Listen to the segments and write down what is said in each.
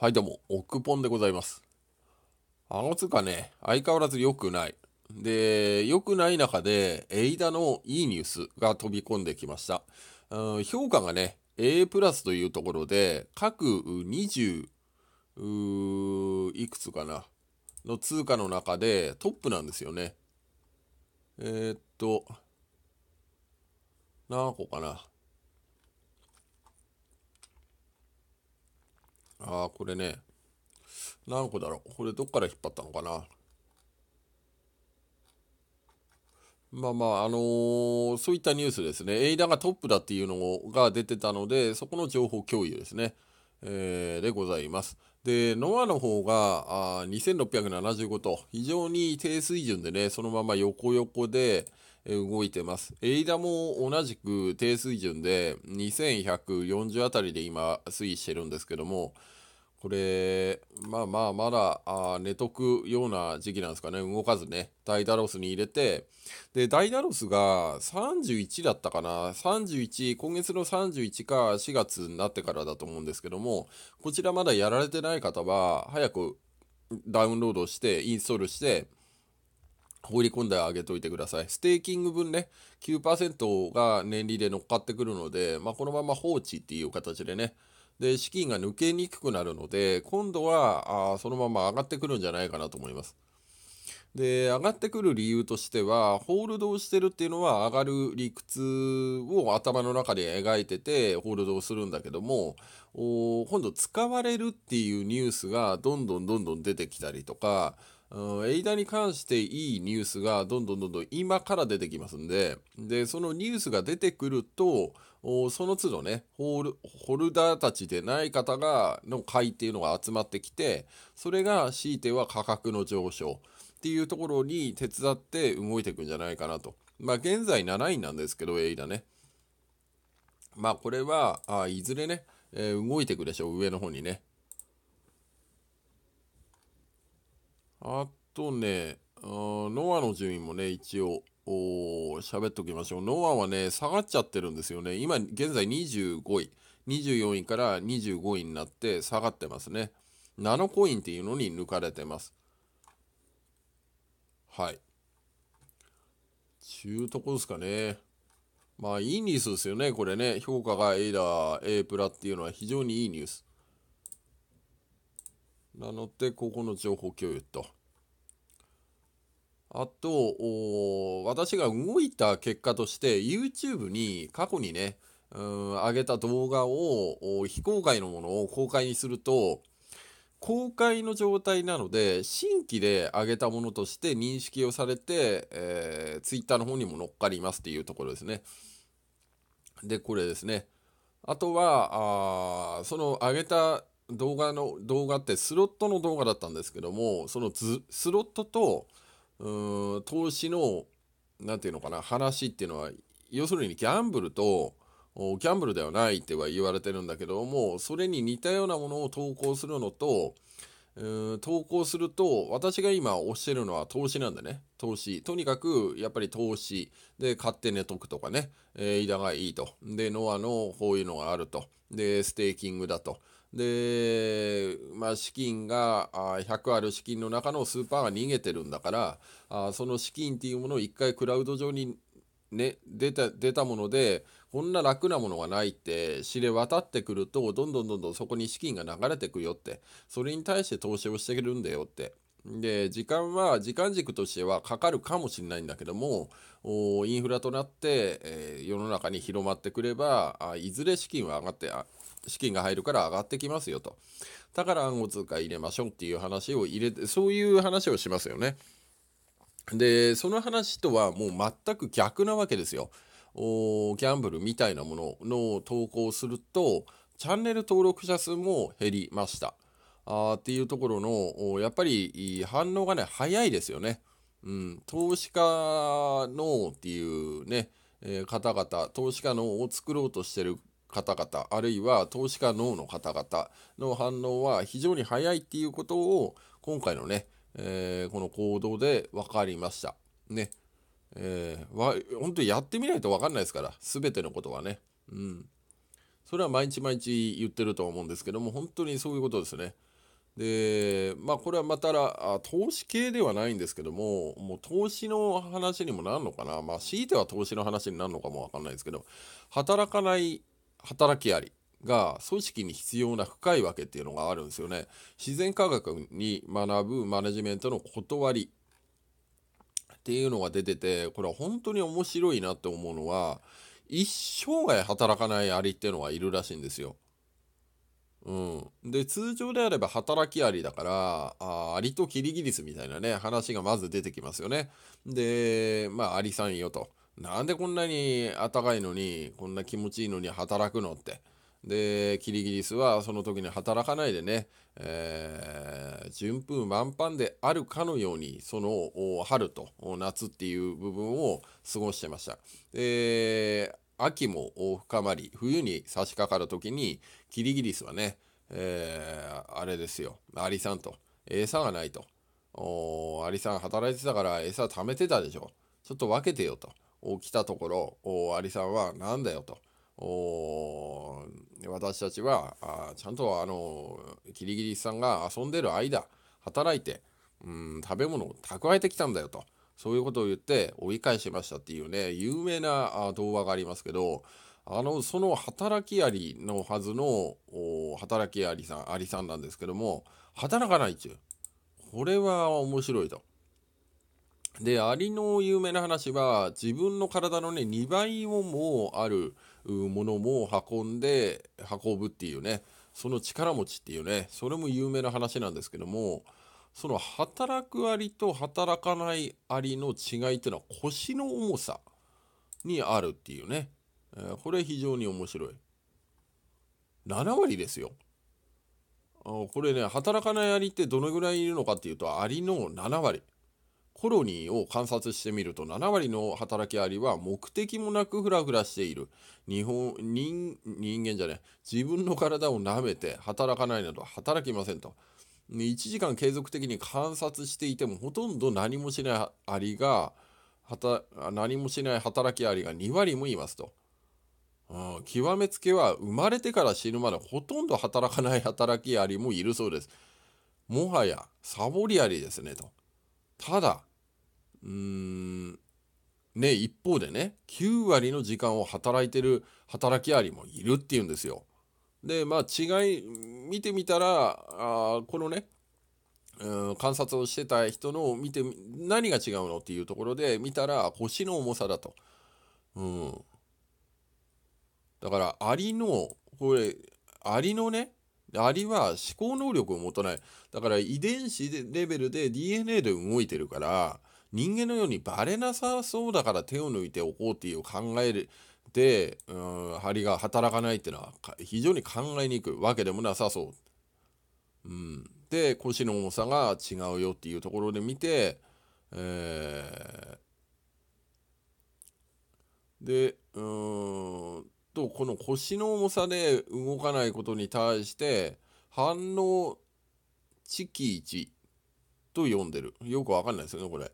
はいどうも、オクポンでございます。あのつかね、相変わらず良くない。で、良くない中で、エイダのいいニュースが飛び込んできました。うん、評価がね、A プラスというところで、各20、いくつかな、の通貨の中でトップなんですよね。えー、っと、何個かな。ああ、これね。何個だろう。これどっから引っ張ったのかな。まあまあ、あのー、そういったニュースですね。エイダがトップだっていうのが出てたので、そこの情報共有ですね。えー、でございます。で、ノアの方があ2675と非常に低水準でね、そのまま横横で、動いてます。エイダも同じく低水準で2140あたりで今推移してるんですけども、これ、まあまあ、まだ、あ寝とくような時期なんですかね。動かずね。ダイダロスに入れて。で、ダイダロスが31だったかな。31、今月の31か4月になってからだと思うんですけども、こちらまだやられてない方は、早くダウンロードして、インストールして、放り込んであげといてください。ステーキング分ね、9%が年利で乗っかってくるので、まあ、このまま放置っていう形でね、で、資金が抜けにくくなるので、今度は、あそのまま上がってくるんじゃないかなと思います。で、上がってくる理由としては、ホールドをしてるっていうのは、上がる理屈を頭の中で描いてて、ホールドをするんだけども、今度使われるっていうニュースがどんどんどんどん出てきたりとか、うん、ダに関していいニュースがどんどんどんどん今から出てきますんで、で、そのニュースが出てくると、その都度ねホルダーたちでない方がの買いっていうのが集まってきて、それが強いては価格の上昇っていうところに手伝って動いていくんじゃないかなと。まあ、現在7位なんですけど、エイダね。まあ、これは、あいずれね、えー、動いていくでしょう、上の方にね。あとね、あノアの順位もね、一応、お喋っておきましょう。ノアはね、下がっちゃってるんですよね。今、現在25位。24位から25位になって下がってますね。ナノコインっていうのに抜かれてます。はい。ちゅうとこですかね。まあ、いいニュースですよね、これね。評価が A だ、A プラっていうのは非常にいいニュース。なので、ここの情報共有と。あと、私が動いた結果として、YouTube に過去にね、うん、上げた動画を、非公開のものを公開にすると、公開の状態なので、新規で上げたものとして認識をされて、えー、Twitter の方にも乗っかりますっていうところですね。で、これですね。あとは、あその上げた動画の動画ってスロットの動画だったんですけどもそのスロットとうん投資の何て言うのかな話っていうのは要するにギャンブルとギャンブルではないっては言われてるんだけどもそれに似たようなものを投稿するのとうん投稿すると私が今教しるのは投資なんでね投資とにかくやっぱり投資で買って寝とくとかね飯田、えー、がいいとでノアのこういうのがあるとでステーキングだとで、まあ、資金が100ある資金の中のスーパーが逃げてるんだからその資金っていうものを一回クラウド上に、ね、出た出たものでこんな楽なものがないって知れ渡ってくるとどんどんどんどんそこに資金が流れてくよってそれに対して投資をしてくるんだよって。で、時間は、時間軸としてはかかるかもしれないんだけども、インフラとなって、えー、世の中に広まってくれば、あいずれ資金は上がって、資金が入るから上がってきますよと。だから暗号通貨入れましょうっていう話を入れて、そういう話をしますよね。で、その話とはもう全く逆なわけですよ。おギャンブルみたいなものの投稿をすると、チャンネル登録者数も減りました。あっていうところの、やっぱり反応がね、早いですよね。うん、投資家のっていうね、えー、方々、投資家のを作ろうとしてる方々あるいは投資家脳の方々の反応は非常に早いっていうことを今回のね、えー、この行動で分かりました。ね。えー、わ本当にやってみないと分かんないですから全てのことはね。うん。それは毎日毎日言ってると思うんですけども本当にそういうことですね。で、まあこれはまたら、投資系ではないんですけども、もう投資の話にもなるのかな。まあ強いては投資の話になるのかもわかんないですけど、働かない働きありが組織に必要な深いわけっていうのがあるんですよね。自然科学に学ぶマネジメントの断りっていうのが出てて、これは本当に面白いなって思うのは、一生涯働かないアリっていうのがいるらしいんですよ。うん、で通常であれば働きアリだからあアリとキリギリスみたいなね話がまず出てきますよね。でまあアリさんよと。なんでこんなに暖かいのにこんな気持ちいいのに働くのって。でキリギリスはその時に働かないでね、えー、順風満帆であるかのようにその春と夏っていう部分を過ごしてました。で秋も深まり冬に差し掛かる時にキリギリスはね、えー、あれですよアリさんと餌がないとアリさん働いてたから餌貯めてたでしょちょっと分けてよと来たところアリさんは何だよと私たちはあちゃんとあのキリギリスさんが遊んでる間働いて、うん、食べ物を蓄えてきたんだよと。そういうことを言って追い返しましたっていうね、有名な童話がありますけど、あの、その働きアリのはずの、働きアリさん、アリさんなんですけども、働かないっちゅう。これは面白いと。で、アリの有名な話は、自分の体のね、2倍をもあるものも運んで、運ぶっていうね、その力持ちっていうね、それも有名な話なんですけども、その働くアリと働かないアリの違いというのは腰の重さにあるっていうね、えー、これ非常に面白い7割ですよこれね働かないアリってどのぐらいいるのかっていうとアリの7割コロニーを観察してみると7割の働きアリは目的もなくフラフラしている日本人人間じゃね自分の体を舐めて働かないなど働きませんと1時間継続的に観察していてもほとんど何もしないアリが何もしない働きアリが2割もいますと。うん、極めつけは生まれてから死ぬまでほとんど働かない働きアリもいるそうです。もはやサボりアリですねと。ただ、うーん、ね、一方でね、9割の時間を働いてる働きアリもいるっていうんですよ。で、まあ、違い、見てみたら、あこのね、観察をしてた人のを見て、何が違うのっていうところで見たら、星の重さだと。うん。だから、アリの、これ、アリのね、アリは思考能力を持たない。だから、遺伝子でレベルで DNA で動いてるから、人間のようにバレなさそうだから手を抜いておこうっていう考えるで、うん、針が働かないっていうのは非常に考えにくいわけでもなさそう。うん、で腰の重さが違うよっていうところで見て、えー、でうんとこの腰の重さで動かないことに対して反応チキ1と呼んでるよくわかんないですよねこれ。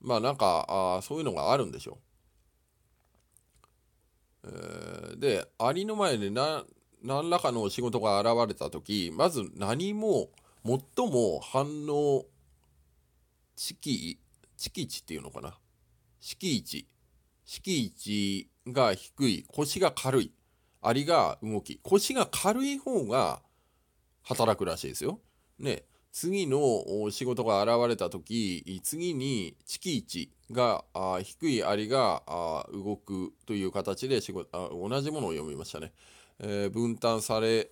まあなんかあそういうのがあるんでしょう。で、ありの前で何らかの仕事が現れた時、まず何も、最も反応、敷位、敷地っていうのかな。四季置。四季置が低い、腰が軽い、アリが動き、腰が軽い方が働くらしいですよ。ね。次の仕事が現れた時次にチキ1が低いアリが動くという形で仕事あ同じものを読みましたね、えー、分担され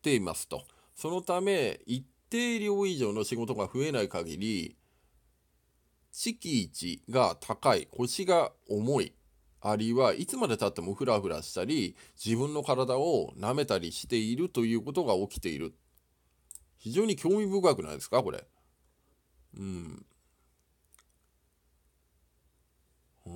ていますとそのため一定量以上の仕事が増えない限り地域値が高い腰が重いアリはいつまでたってもフラフラしたり自分の体を舐めたりしているということが起きている非常に興味深くないですかこれ。うん。う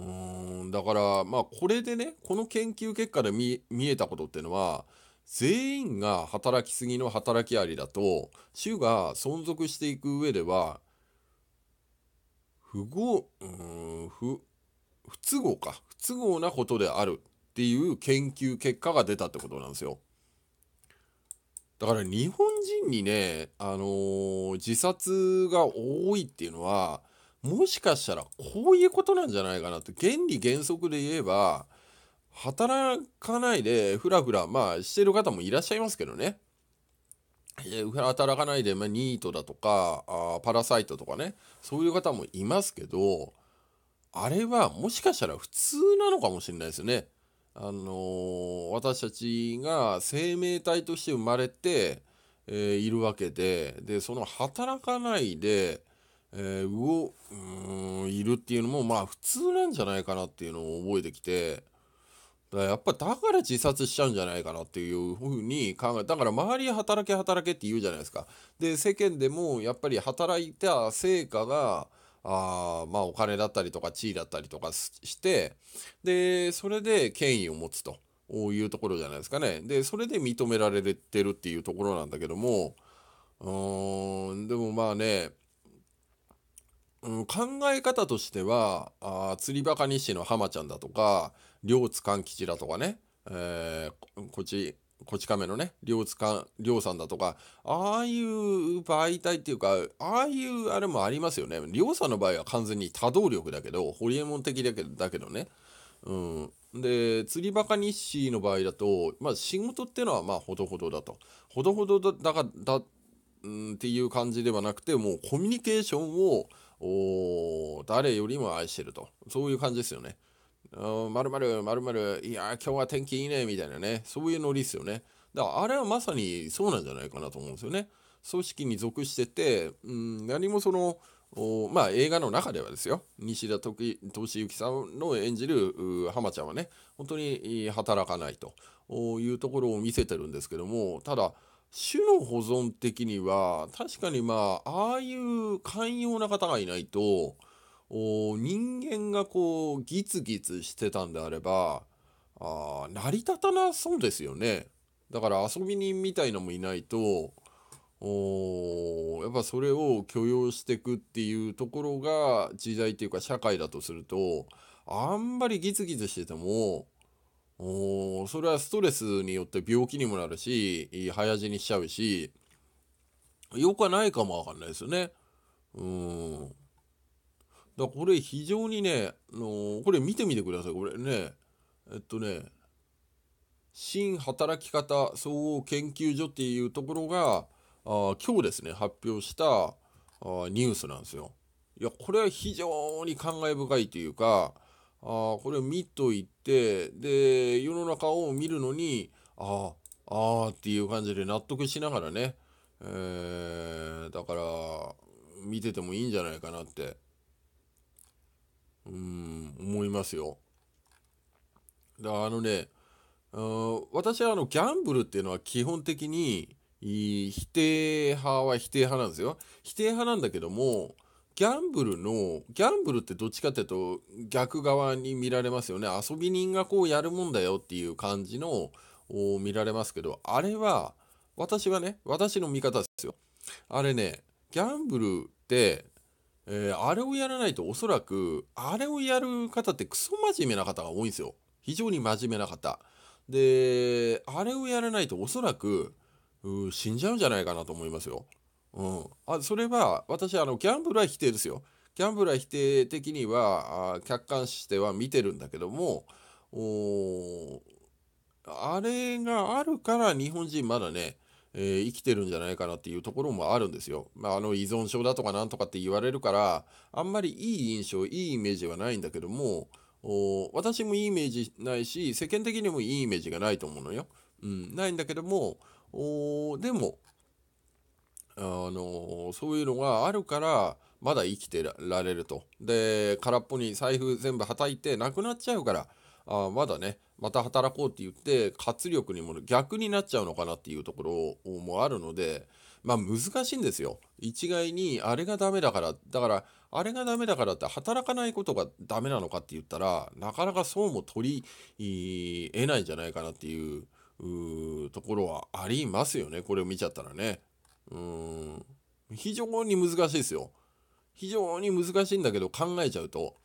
んだからまあこれでねこの研究結果で見えたことっていうのは全員が働きすぎの働きありだと種が存続していく上では不合うん不不都合か不都合なことであるっていう研究結果が出たってことなんですよ。だから日本人にね、あのー、自殺が多いっていうのはもしかしたらこういうことなんじゃないかなと原理原則で言えば働かないでふらふらまあしてる方もいらっしゃいますけどね働かないで、まあ、ニートだとかあパラサイトとかねそういう方もいますけどあれはもしかしたら普通なのかもしれないですよね。あのー、私たちが生命体として生まれて、えー、いるわけででその働かないで、えー、うおうんいるっていうのもまあ普通なんじゃないかなっていうのを覚えてきて。やっぱだから自殺しちゃうんじゃないかなっていうふうに考えだから周り働け働けって言うじゃないですか。で世間でもやっぱり働いた成果があまあお金だったりとか地位だったりとかしてでそれで権威を持つというところじゃないですかねでそれで認められてるっていうところなんだけどもうんでもまあね、うん、考え方としてはあ釣りバカ西の浜ちゃんだとか両津勘吉だとかねえー、こっちこち亀のね、りょうつか、りょうさんだとか、ああいう媒体っていうか、ああいうあれもありますよね。りょうさんの場合は完全に多動力だけど、ホリエモン的だけどだけどね。うん。で、釣りバカ日誌の場合だと、まあ仕事ってのはまあほどほどだと。ほどほどだが、だ、うん、っていう感じではなくて、もうコミュニケーションを、誰よりも愛してると。そういう感じですよね。まるまるまるまるいや今日は天気いいねみたいなねそういうノリですよねだからあれはまさにそうなんじゃないかなと思うんですよね組織に属してて、うん、何もそのまあ映画の中ではですよ西田敏行さんの演じる浜ちゃんはね本当に働かないというところを見せてるんですけどもただ種の保存的には確かにまあああいう寛容な方がいないと人間がこうギツギツしてたんであればあ成り立たなそうですよねだから遊び人みたいのもいないとおやっぱそれを許容していくっていうところが時代っていうか社会だとするとあんまりギツギツしててもおそれはストレスによって病気にもなるし早死にしちゃうしよくはないかもわかんないですよね。うんだこれ非常にね、あのー、これ見てみてください。これね、えっとね、新働き方総合研究所っていうところが、あ今日ですね、発表したあニュースなんですよ。いや、これは非常に感慨深いというか、あこれを見といて、で、世の中を見るのに、ああ、ああっていう感じで納得しながらね、えー、だから、見ててもいいんじゃないかなってうん、思いますよ。だあのね、私はあのギャンブルっていうのは基本的に否定派は否定派なんですよ。否定派なんだけども、ギャンブルの、ギャンブルってどっちかっていうと逆側に見られますよね。遊び人がこうやるもんだよっていう感じのを見られますけど、あれは、私はね、私の見方ですよ。あれね、ギャンブルってえー、あれをやらないとおそらく、あれをやる方ってクソ真面目な方が多いんですよ。非常に真面目な方。で、あれをやらないとおそらく、死んじゃうんじゃないかなと思いますよ。うん。あ、それは、私、あの、ギャンブルは否定ですよ。ギャンブルは否定的には、あ客観視しては見てるんだけども、おあれがあるから日本人まだね、えー、生きてるんじゃないかなっていうところもあるんですよ。まあ、あの依存症だとかなんとかって言われるからあんまりいい印象いいイメージはないんだけども私もいいイメージないし世間的にもいいイメージがないと思うのよ。うん、ないんだけどもでもあのそういうのがあるからまだ生きてられると。で空っぽに財布全部はたいてなくなっちゃうから。あまだね、また働こうって言って、活力にも逆になっちゃうのかなっていうところもあるので、まあ難しいんですよ。一概にあれがダメだから、だからあれがダメだからって働かないことがダメなのかって言ったら、なかなかそうも取り得ないんじゃないかなっていうところはありますよね。これを見ちゃったらね。うん。非常に難しいですよ。非常に難しいんだけど考えちゃうと。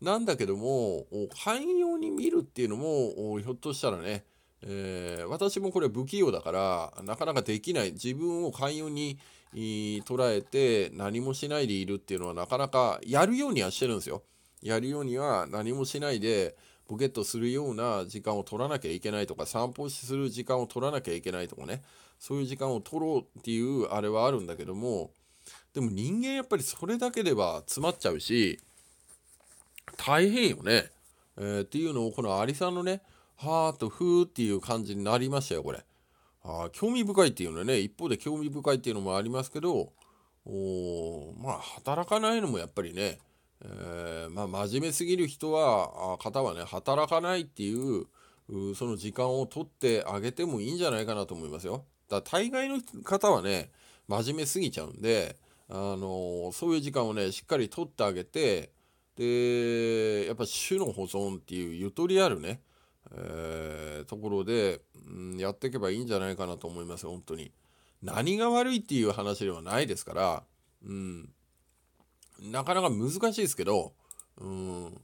なんだけども、寛容に見るっていうのも、ひょっとしたらね、えー、私もこれ不器用だからなかなかできない自分を寛容に捉えて何もしないでいるっていうのはなかなかやるようにはしてるんですよ。やるようには何もしないでボケットするような時間を取らなきゃいけないとか散歩する時間を取らなきゃいけないとかねそういう時間を取ろうっていうあれはあるんだけどもでも人間やっぱりそれだけでは詰まっちゃうし大変よね。えー、っていうのをこのアリさんのね、はーとふーっていう感じになりましたよ、これ。あ興味深いっていうのはね、一方で興味深いっていうのもありますけど、おまあ、働かないのもやっぱりね、えー、まあ、真面目すぎる人は、方はね、働かないっていう、その時間を取ってあげてもいいんじゃないかなと思いますよ。だ大概の方はね、真面目すぎちゃうんで、あのー、そういう時間をね、しっかり取ってあげて、でやっぱ種の保存っていうゆとりあるね、えー、ところで、うん、やっていけばいいんじゃないかなと思います本当に何が悪いっていう話ではないですから、うん、なかなか難しいですけど、うん、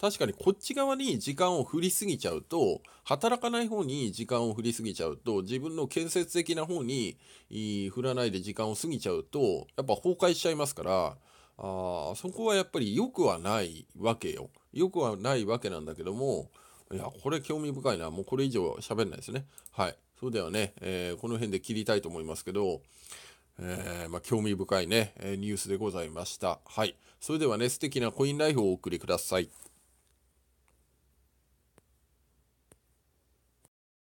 確かにこっち側に時間を振りすぎちゃうと働かない方に時間を振りすぎちゃうと自分の建設的な方に振らないで時間を過ぎちゃうとやっぱ崩壊しちゃいますからあそこはやっぱり良くはないわけよ。良くはないわけなんだけども、いや、これ興味深いな。もうこれ以上喋んないですね。はい。それではね、えー、この辺で切りたいと思いますけど、えー、まあ、興味深いね、えニュースでございました。はい。それではね、素敵なコインライフをお送りください。